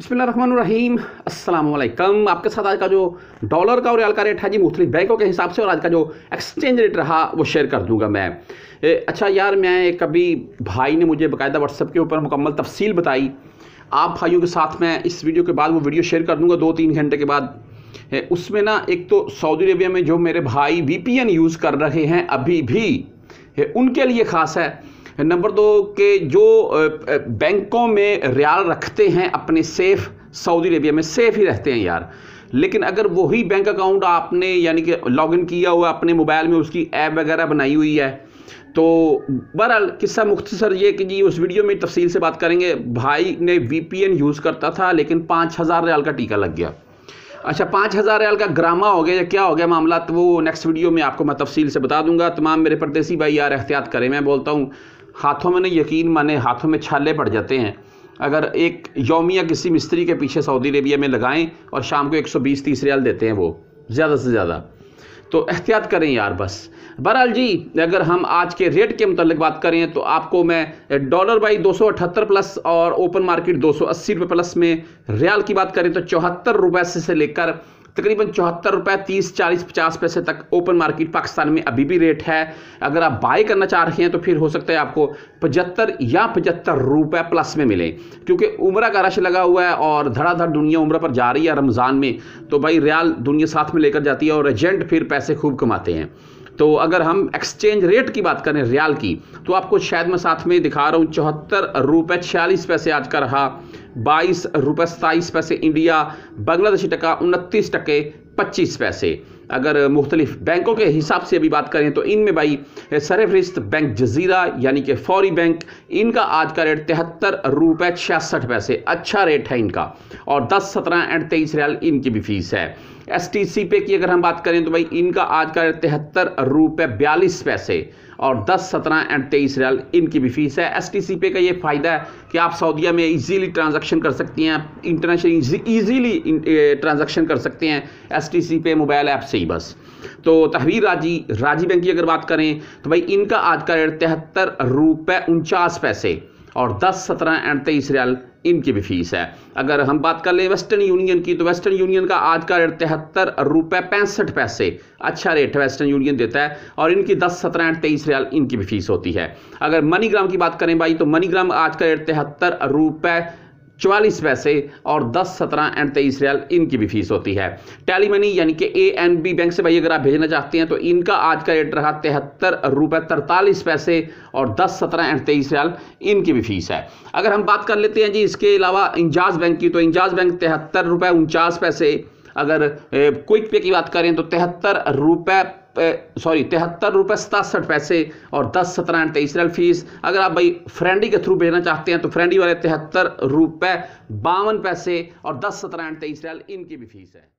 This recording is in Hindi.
बसमीम अल्लाम आपके साथ आज का जो डॉलर का और रियाल का रेट है जी मुख्तलिफ बैंकों के हिसाब से और आज का जो एक्सचेंज रेट रहा वो शेयर कर दूंगा मैं ए, अच्छा यार मैं कभी भाई ने मुझे बाकायदा व्हाट्सअप के ऊपर मुकम्मल तफसील बताई आप भाइयों के साथ मैं इस वीडियो के बाद वो वीडियो शेयर कर दूँगा दो तीन घंटे के बाद उसमें ना एक तो सऊदी अरबिया में जो मेरे भाई वी यूज़ कर रहे हैं अभी भी उनके लिए ख़ास है नंबर दो के जो बैंकों में रियाल रखते हैं अपने सेफ सऊदी अरेबिया में सेफ ही रहते हैं यार लेकिन अगर वही बैंक अकाउंट आपने यानी कि लॉगिन किया हुआ अपने मोबाइल में उसकी ऐप वगैरह बनाई हुई है तो बहरहाल किस्सा मुख्तसर ये कि जी उस वीडियो में तफसील से बात करेंगे भाई ने एन यूज़ करता था लेकिन पाँच हज़ार रियाल का टीका लग गया अच्छा पाँच हज़ार रियाल का ग्रामा हो गया या क्या हो गया मामला तो वो नेक्स्ट वीडियो में आपको मैं तफसील से बता दूंगा तमाम मेरे परदेसी भाई यार एहतियात करें मैं बोलता हूँ हाथों में नहीं यकीन माने हाथों में छाले पड़ जाते हैं अगर एक यौमिया किसी मिस्त्री के पीछे सऊदी अरेबिया में लगाएं और शाम को 120 30 रियाल देते हैं वो ज़्यादा से ज़्यादा तो एहतियात करें यार बस बहरहाल जी अगर हम आज के रेट के मतलब बात करें तो आपको मैं डॉलर बाई दो प्लस और ओपन मार्केट दो रुपए प्लस में रियाल की बात करें तो चौहत्तर रुपये से, से लेकर तकरीबन चौहत्तर रुपये तीस चालीस पचास पैसे तक ओपन मार्केट पाकिस्तान में अभी भी रेट है अगर आप बाय करना चाह रहे हैं तो फिर हो सकता है आपको पचहत्तर या पचहत्तर रुपये प्लस में मिले क्योंकि उम्र का रश लगा हुआ है और धड़ाधड़ दुनिया उम्र पर जा रही है रमज़ान में तो भाई रियाल दुनिया साथ में लेकर जाती है और एजेंट फिर पैसे खूब कमाते हैं तो अगर हम एक्सचेंज रेट की बात करें रियाल की तो आपको शायद मैं साथ में दिखा रहा हूँ चौहत्तर रुपये छियालीस पैसे आज का रहा बाईस रुपये सताईस पैसे इंडिया बांग्लादेशी टका उनतीस टके पच्चीस पैसे अगर मुख्तलिफ बैंकों के हिसाब से अभी बात करें तो इनमें भाई सरफरिस्त बैंक जजीरा यानी कि फौरी बैंक इनका आज का रेट तिहत्तर रुपये छियासठ पैसे अच्छा रेट है इनका और दस सत्रह एंड तेईस रियाल इनकी भी फीस है एस टी सी पे की अगर हम बात करें तो भाई इनका आज का रेट तिहत्तर रुपये बयालीस पैसे और दस सत्रह एंड तेईस रियाल इनकी भी फीस है एस टी सी पे का ये फ़ायदा है कि आप सऊदीया में ईज़ीली ट्रांजेक्शन कर सकती हैं इंटरनेशनल ईजीली ट्रांजेक्शन कर सकते हैं एस टी सी पे मोबाइल ऐप से से ही बस तो तहवीर राजी राजी बैंक की अगर बात करें तो भाई इनका आज का रेट तिहत्तर रुपये उनचास पैसे और दस सत्रह एंड तेईस रियाल इनकी भी फीस है अगर हम बात कर लें वेस्टर्न यूनियन की तो वेस्टर्न यूनियन का आज का रेट तिहत्तर रुपये पैंसठ पैसे अच्छा रेट वेस्टर्न यूनियन देता है और इनकी दस सत्रह एंड तेईस रियाल इनकी भी फीस होती है अगर मनीग्राम की बात करें भाई तो मनीग्राम आज का रेट तिहत्तर रुपये चवालीस पैसे और दस सत्रह एंड तेईस रियाल इनकी भी फीस होती है टैली मनी यानी कि ए एन बी बैंक से भाई अगर आप भेजना चाहते हैं तो इनका आज का रेट रहा तिहत्तर रुपये तरतालीस पैसे और दस सत्रह एंड तेईस रियाल इनकी भी फीस है अगर हम बात कर लेते हैं जी इसके अलावा इंजाज बैंक की तो इंजाज बैंक तिहत्तर रुपये उनचास पैसे अगर क्विक पे की बात करें तो तिहत्तर रुपये सॉरी तिहत्तर रुपये सतासठ पैसे और दस सत्रह एंड तेईस रियल फीस अगर आप भाई फ्रेंडी के थ्रू भेजना चाहते हैं तो फ्रेंडी वाले तिहत्तर रुपये बावन पैसे और दस सत्रह एंड तेईस रियल इनकी भी फीस है